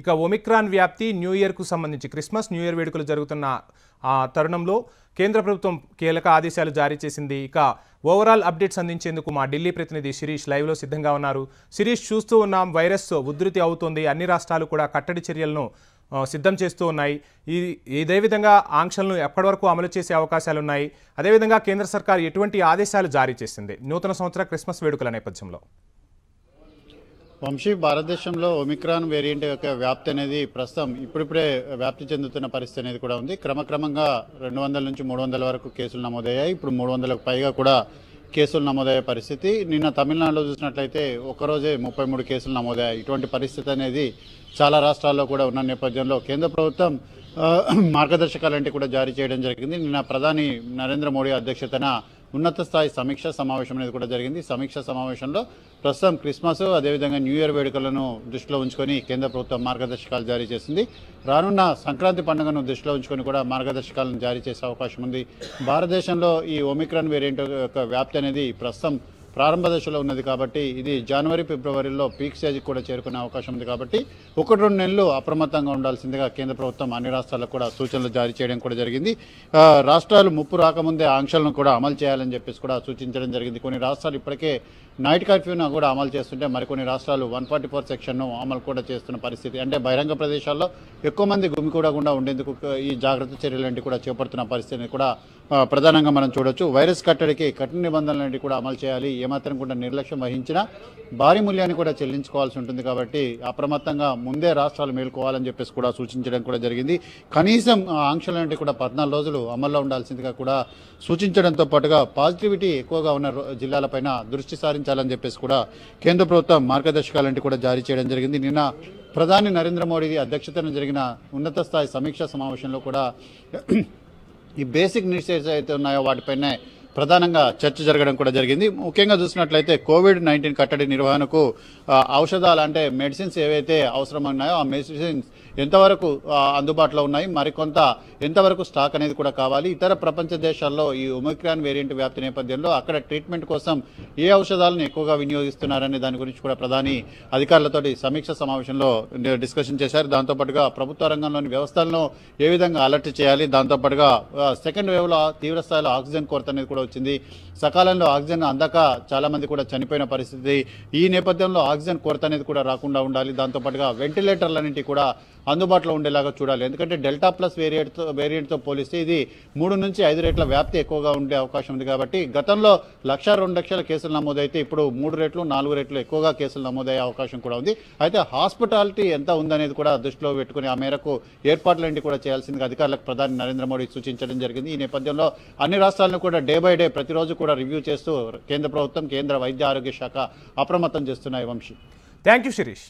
ఇక ఒమిక్రాన్ వ్యాప్తి న్యూ ఇయర్కు సంబంధించి క్రిస్మస్ న్యూ ఇయర్ వేడుకలు జరుగుతున్న తరుణంలో కేంద్ర ప్రభుత్వం కీలక ఆదేశాలు జారీ చేసింది ఇక ఓవరాల్ అప్డేట్స్ అందించేందుకు మా ఢిల్లీ ప్రతినిధి శిరీష్ లైవ్లో సిద్ధంగా ఉన్నారు శిరీష్ చూస్తూ ఉన్నాం వైరస్ ఉధృతి అవుతోంది అన్ని రాష్ట్రాలు కూడా కట్టడి చర్యలను సిద్ధం చేస్తూ ఉన్నాయి ఈ ఇదే విధంగా ఆంక్షలను ఎప్పటి వరకు అమలు చేసే అవకాశాలు ఉన్నాయి అదేవిధంగా కేంద్ర సర్కార్ ఎటువంటి ఆదేశాలు జారీ చేసింది నూతన సంవత్సర క్రిస్మస్ వేడుకల నేపథ్యంలో వంశీ భారతదేశంలో ఒమిక్రాన్ వేరియంట్ యొక్క వ్యాప్తి అనేది ప్రస్తుతం ఇప్పుడిప్పుడే వ్యాప్తి చెందుతున్న పరిస్థితి అనేది కూడా ఉంది క్రమక్రమంగా రెండు వందల నుంచి మూడు వందల వరకు కేసులు నమోదయ్యాయి ఇప్పుడు మూడు వందలకు పైగా కూడా కేసులు నమోదయ్యే పరిస్థితి నిన్న తమిళనాడులో చూసినట్లయితే ఒక్కరోజే ముప్పై మూడు కేసులు నమోదయ్యాయి ఇటువంటి పరిస్థితి అనేది చాలా రాష్ట్రాల్లో కూడా ఉన్న నేపథ్యంలో కేంద్ర ప్రభుత్వం మార్గదర్శకాలంటే కూడా జారీ చేయడం జరిగింది నిన్న ప్రధాని నరేంద్ర మోడీ అధ్యక్షతన ఉన్నత స్థాయి సమీక్ష సమావేశం అనేది కూడా జరిగింది సమీక్ష సమావేశంలో ప్రస్తుతం క్రిస్మస్ అదేవిధంగా న్యూ ఇయర్ వేడుకలను దృష్టిలో ఉంచుకొని కేంద్ర ప్రభుత్వం మార్గదర్శకాలు జారీ చేసింది రానున్న సంక్రాంతి పండుగను దృష్టిలో ఉంచుకొని కూడా మార్గదర్శకాలను జారీ చేసే అవకాశం ఉంది భారతదేశంలో ఈ ఒమిక్రాన్ వేరియంట్ యొక్క వ్యాప్తి అనేది ప్రస్తుతం ప్రారంభ దశలో ఉన్నది కాబట్టి ఇది జనవరి ఫిబ్రవరిలో పీక్ స్టేజ్కి కూడా చేరుకునే అవకాశం ఉంది కాబట్టి ఒకటి రెండు నెలలు అప్రమత్తంగా ఉండాల్సిందిగా కేంద్ర ప్రభుత్వం అన్ని రాష్ట్రాలకు కూడా సూచనలు జారీ చేయడం కూడా జరిగింది రాష్ట్రాలు ముప్పు రాకముందే ఆంక్షలను కూడా అమలు చేయాలని చెప్పేసి కూడా సూచించడం జరిగింది కొన్ని రాష్ట్రాలు ఇప్పటికే నైట్ కర్ఫ్యూను కూడా అమలు చేస్తుంటే మరికొన్ని రాష్ట్రాలు వన్ ఫార్టీ ఫోర్ సెక్షన్ను అమలు కూడా చేస్తున్న పరిస్థితి అంటే బహిరంగ ప్రదేశాల్లో ఎక్కువ మంది గుమికూడకుండా ఉండేందుకు ఈ జాగ్రత్త చర్యలన్నీ కూడా చేపడుతున్న పరిస్థితిని కూడా ప్రధానంగా మనం చూడొచ్చు వైరస్ కట్టడికి కఠిన నిబంధనలన్నీ కూడా అమలు చేయాలి ఏమాత్రం కూడా నిర్లక్ష్యం వహించినా భారీ మూల్యాన్ని కూడా చెల్లించుకోవాల్సి ఉంటుంది కాబట్టి అప్రమత్తంగా ముందే రాష్ట్రాలు మేల్కోవాలని చెప్పేసి కూడా సూచించడం కూడా జరిగింది కనీసం ఆంక్షల నుండి కూడా పద్నాలుగు రోజులు అమల్లో ఉండాల్సిందిగా కూడా సూచించడంతో పాటుగా పాజిటివిటీ ఎక్కువగా ఉన్న జిల్లాలపైన దృష్టి సారించాలని చెప్పేసి కూడా కేంద్ర ప్రభుత్వం మార్గదర్శకాలంటే కూడా జారీ చేయడం జరిగింది నిన్న ప్రధాని నరేంద్ర మోడీ అధ్యక్షతన జరిగిన ఉన్నత స్థాయి సమీక్షా సమావేశంలో కూడా ఈ బేసిక్ నిషేధాలు అయితే ఉన్నాయో వాటిపైనే ప్రధానంగా చర్చ జరగడం కూడా జరిగింది ముఖ్యంగా చూసినట్లయితే కోవిడ్ నైన్టీన్ కట్టడి నిర్వహణకు ఔషధాలు అంటే మెడిసిన్స్ ఏవైతే అవసరమన్నాయో ఆ మెడిసిన్స్ ఎంతవరకు అందుబాటులో ఉన్నాయి మరికొంత ఎంతవరకు స్టాక్ అనేది కూడా కావాలి ఇతర ప్రపంచ దేశాల్లో ఈ ఒమిక్రాన్ వేరియంట్ వ్యాప్తి నేపథ్యంలో అక్కడ ట్రీట్మెంట్ కోసం ఏ ఔషధాలను ఎక్కువగా వినియోగిస్తున్నారనే దాని గురించి కూడా ప్రధాని అధికారులతో సమీక్ష సమావేశంలో డిస్కషన్ చేశారు దాంతోపాటుగా ప్రభుత్వ రంగంలోని వ్యవస్థలను ఏ విధంగా అలర్ట్ చేయాలి దాంతోపాటుగా సెకండ్ వేవ్లో తీవ్రస్థాయిలో ఆక్సిజన్ కొరత అనేది కూడా వచ్చింది సకాలంలో ఆక్సిజన్ అందక చాలామంది కూడా చనిపోయిన పరిస్థితి ఈ నేపథ్యంలో ఆక్సిజన్ కొరత అనేది కూడా రాకుండా ఉండాలి దాంతోపాటుగా వెంటిలేటర్లన్నింటి కూడా అందుబాటులో ఉండేలాగా చూడాలి ఎందుకంటే డెల్టా ప్లస్ వేరియంట్తో వేరియంట్తో పోలిస్తే ఇది మూడు నుంచి ఐదు రేట్ల వ్యాప్తి ఎక్కువగా ఉండే అవకాశం ఉంది కాబట్టి గతంలో లక్ష రెండు లక్షల కేసులు నమోదైతే ఇప్పుడు మూడు రేట్లు నాలుగు రేట్లు ఎక్కువగా కేసులు నమోదయ్యే అవకాశం కూడా ఉంది అయితే హాస్పిటాలిటీ ఎంత ఉందనేది కూడా దృష్టిలో పెట్టుకుని ఆ మేరకు ఏర్పాట్లన్నీ కూడా చేయాల్సిందిగా అధికారులకు ప్రధాని నరేంద్ర మోడీ సూచించడం జరిగింది ఈ నేపథ్యంలో అన్ని రాష్ట్రాలను కూడా డే బై డే ప్రతిరోజు కూడా రివ్యూ చేస్తూ కేంద్ర ప్రభుత్వం కేంద్ర వైద్య ఆరోగ్య శాఖ అప్రమత్తం చేస్తున్నాయి వంశీ థ్యాంక్ యూ శిరీష్